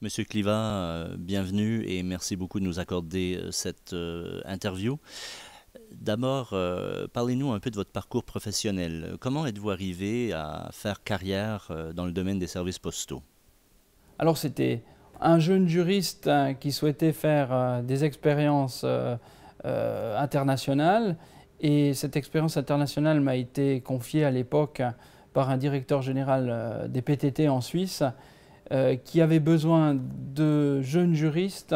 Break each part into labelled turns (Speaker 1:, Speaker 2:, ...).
Speaker 1: Monsieur Cliva, euh, bienvenue et merci beaucoup de nous accorder euh, cette euh, interview. D'abord, parlez-nous un peu de votre parcours professionnel. Comment êtes-vous arrivé à faire carrière dans le domaine des services postaux
Speaker 2: Alors c'était un jeune juriste hein, qui souhaitait faire des expériences internationales et cette expérience internationale m'a été confiée à l'époque par un directeur général euh, des PTT en Suisse euh, qui avait besoin de jeunes juristes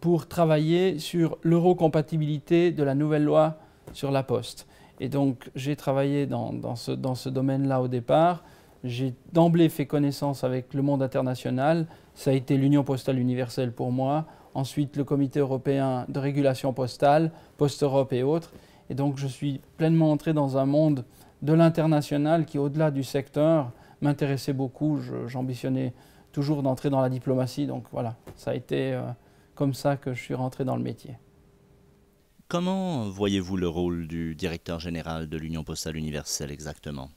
Speaker 2: pour travailler sur l'eurocompatibilité de la nouvelle loi sur la poste. Et donc j'ai travaillé dans, ce, dans ce domaine-là au départ. J'ai d'emblée fait connaissance avec le monde international. Ça a été l'Union postale universelle pour moi, ensuite le Comité européen de régulation postale, Post Europe et autres. Et donc je suis pleinement entré dans un monde de l'international qui, au-delà du secteur, m'intéressait beaucoup. J'ambitionnais toujours d'entrer dans la diplomatie. Donc voilà, ça a été euh, comme ça que je suis rentré dans le métier.
Speaker 1: Comment voyez-vous le rôle du directeur général de l'Union postale universelle exactement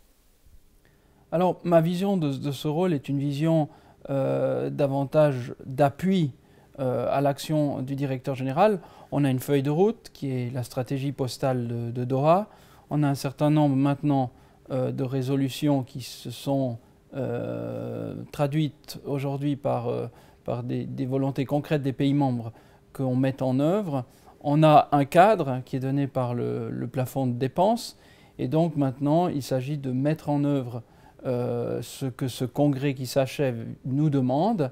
Speaker 2: Alors ma vision de, ce rôle est une vision euh, davantage d'appui euh, à l'action du directeur général, on a une feuille de route qui est la stratégie postale de, de Doha. On a un certain nombre maintenant euh, de résolutions qui se sont euh, traduites aujourd'hui par, par des, volontés concrètes des pays membres qu'on met en œuvre. On a un cadre qui est donné par le, le plafond de dépenses. Et donc maintenant, il s'agit de mettre en œuvre ce que ce congrès qui s'achève nous demande.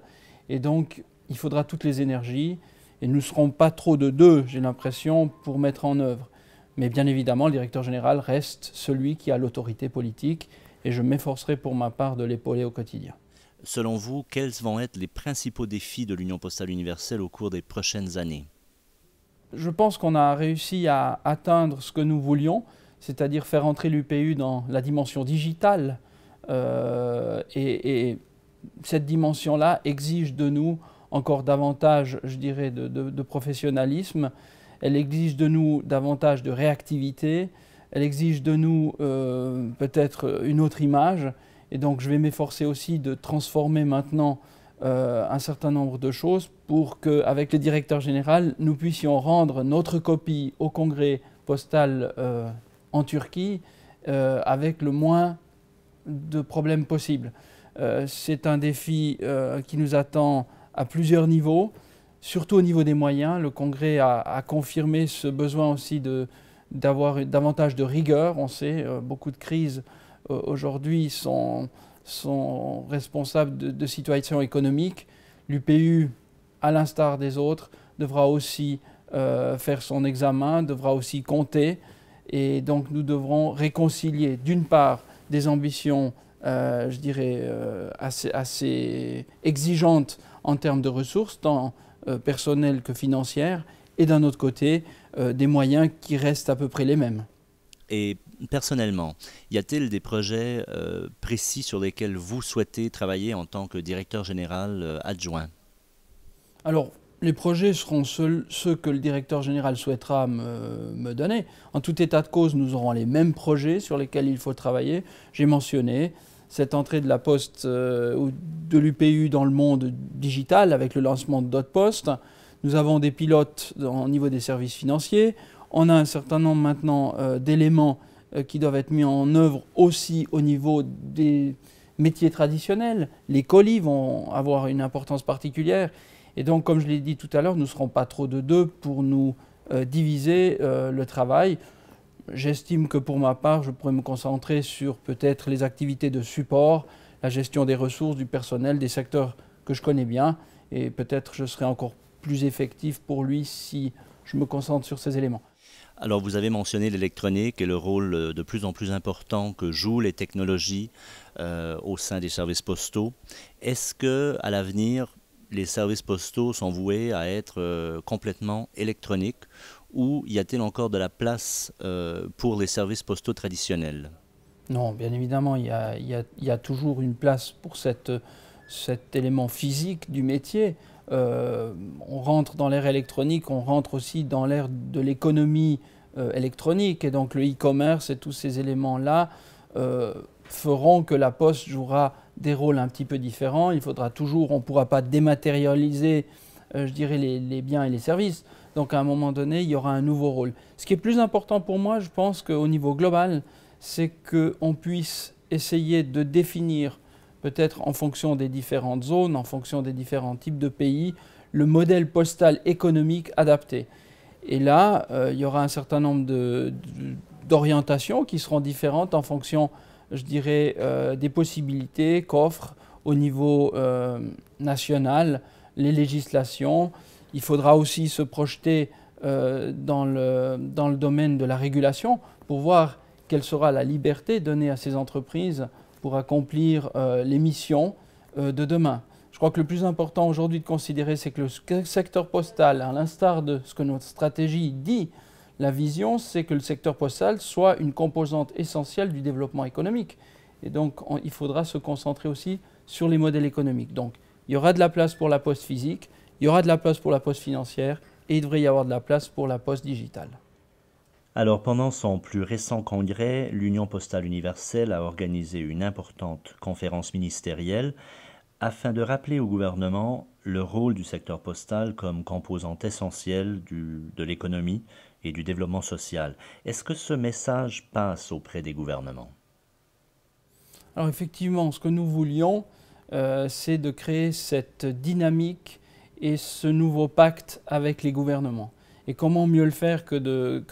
Speaker 2: Et donc, il faudra toutes les énergies et nous ne serons pas trop de deux, j'ai l'impression, pour mettre en œuvre. Mais bien évidemment, le directeur général reste celui qui a l'autorité politique et je m'efforcerai pour ma part de l'épauler au quotidien.
Speaker 1: Selon vous, quels vont être les principaux défis de l'Union postale universelle au cours des prochaines années
Speaker 2: Je pense qu'on a réussi à atteindre ce que nous voulions, c'est-à-dire faire entrer l'UPU dans la dimension digitale. Euh, et cette dimension-là exige de nous encore davantage, je dirais, de, professionnalisme, elle exige de nous davantage de réactivité, elle exige de nous euh, peut-être une autre image. Et donc je vais m'efforcer aussi de transformer maintenant euh, un certain nombre de choses pour qu'avec le directeur général, nous puissions rendre notre copie au congrès postal euh, en Turquie avec le moins de problèmes possibles. C'est un défi qui nous attend à plusieurs niveaux, surtout au niveau des moyens. Le Congrès a, confirmé ce besoin aussi d'avoir davantage de rigueur. On sait, euh, beaucoup de crises euh, aujourd'hui sont, sont, responsables de, situations économiques. L'UPU, à l'instar des autres, devra aussi euh, faire son examen, devra aussi compter. Et donc nous devrons réconcilier d'une part des ambitions euh, je dirais, euh, assez, exigeante en termes de ressources, tant euh, personnelles que financières, et d'un autre côté, des moyens qui restent à peu près les mêmes.
Speaker 1: Et personnellement, y a-t-il des projets précis sur lesquels vous souhaitez travailler en tant que directeur général adjoint
Speaker 2: Alors, les projets seront ceux, ceux, que le directeur général souhaitera me, donner. En tout état de cause, nous aurons les mêmes projets sur lesquels il faut travailler. J'ai mentionné cette entrée de la Poste euh, ou de l'UPU dans le monde digital avec le lancement de postes. Nous avons des pilotes au niveau des services financiers. On a un certain nombre maintenant euh, d'éléments euh, qui doivent être mis en œuvre aussi au niveau des métiers traditionnels. Les colis vont avoir une importance particulière. Et donc, comme je l'ai dit tout à l'heure, nous ne serons pas trop de deux pour nous diviser le travail. J'estime que pour ma part, je pourrais me concentrer sur peut-être les activités de support, la gestion des ressources, du personnel, des secteurs que je connais bien, et peut-être je serai encore plus effectif pour lui si je me concentre sur ces éléments.
Speaker 1: Alors vous avez mentionné l'électronique et le rôle euh, de plus en plus important que jouent les technologies euh, au sein des services postaux. Est-ce que à l'avenir les services postaux sont voués à être euh, complètement électroniques ou y a-t-il encore de la place euh, pour les services postaux traditionnels
Speaker 2: Non, bien évidemment, il y, a, toujours une place pour cet élément physique du métier. Euh, on rentre dans l'ère électronique, on rentre aussi dans l'ère de l'économie euh, électronique, et donc le e-commerce et tous ces éléments-là feront que la poste jouera des rôles un petit peu différents. Il faudra toujours, on ne pourra pas dématérialiser, je dirais, les biens et les services donc à un moment donné, il y aura un nouveau rôle. Ce qui est plus important pour moi, je pense qu'au niveau global, c'est qu'on puisse essayer de définir, peut-être en fonction des différentes zones, en fonction des différents types de pays, le modèle postal économique adapté. Et là, euh, il y aura un certain nombre d'orientations qui seront différentes en fonction, je dirais, euh, des possibilités qu'offrent au niveau euh, national les législations, il faudra aussi se projeter euh, dans, le, domaine de la régulation pour voir quelle sera la liberté donnée à ces entreprises pour accomplir euh, les missions euh, de demain. Je crois que le plus important aujourd'hui de considérer, c'est que le secteur postal, à l'instar de ce que notre stratégie dit, la vision, c'est que le secteur postal soit une composante essentielle du développement économique. Et donc, il faudra se concentrer aussi sur les modèles économiques. Donc, il y aura de la place pour la poste physique, il y aura de la place pour la poste financière et il devrait y avoir de la place pour la poste digitale.
Speaker 1: Alors pendant son plus récent congrès, l'Union postale universelle a organisé une importante conférence ministérielle afin de rappeler au gouvernement le rôle du secteur postal comme composante essentielle de l'économie et du développement social. Est-ce que ce message passe auprès des gouvernements
Speaker 2: Alors effectivement, ce que nous voulions, euh, c'est de créer cette dynamique et ce nouveau pacte avec les gouvernements. Et comment mieux le faire que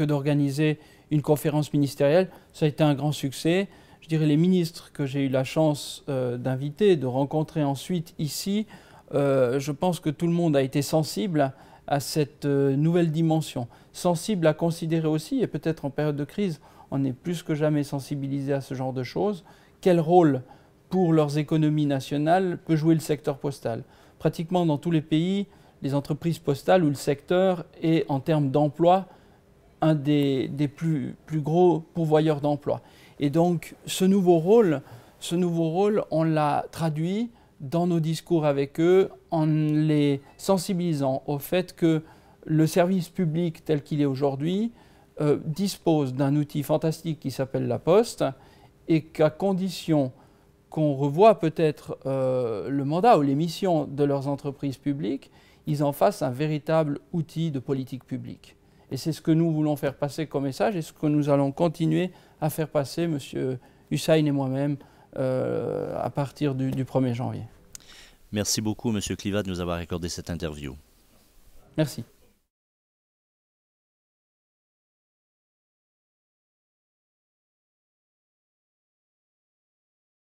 Speaker 2: d'organiser une conférence ministérielle Ça a été un grand succès. Je dirais les ministres que j'ai eu la chance euh, d'inviter, de rencontrer ensuite ici, euh, je pense que tout le monde a été sensible à cette euh, nouvelle dimension, sensible à considérer aussi, et peut-être en période de crise, on est plus que jamais sensibilisé à ce genre de choses, quel rôle pour leurs économies nationales peut jouer le secteur postal pratiquement dans tous les pays, les entreprises postales ou le secteur est, en termes d'emploi, un des, plus, gros pourvoyeurs d'emplois. Et donc, ce nouveau rôle, ce nouveau rôle on l'a traduit dans nos discours avec eux en les sensibilisant au fait que le service public tel qu'il est aujourd'hui euh, dispose d'un outil fantastique qui s'appelle la poste et qu'à condition qu'on revoie peut-être euh, le mandat ou les missions de leurs entreprises publiques, ils en fassent un véritable outil de politique publique. Et c'est ce que nous voulons faire passer comme message et ce que nous allons continuer à faire passer, M. Hussain et moi-même, euh, à partir du, du 1er janvier.
Speaker 1: Merci beaucoup, M. Clivat, de nous avoir accordé cette interview.
Speaker 2: Merci.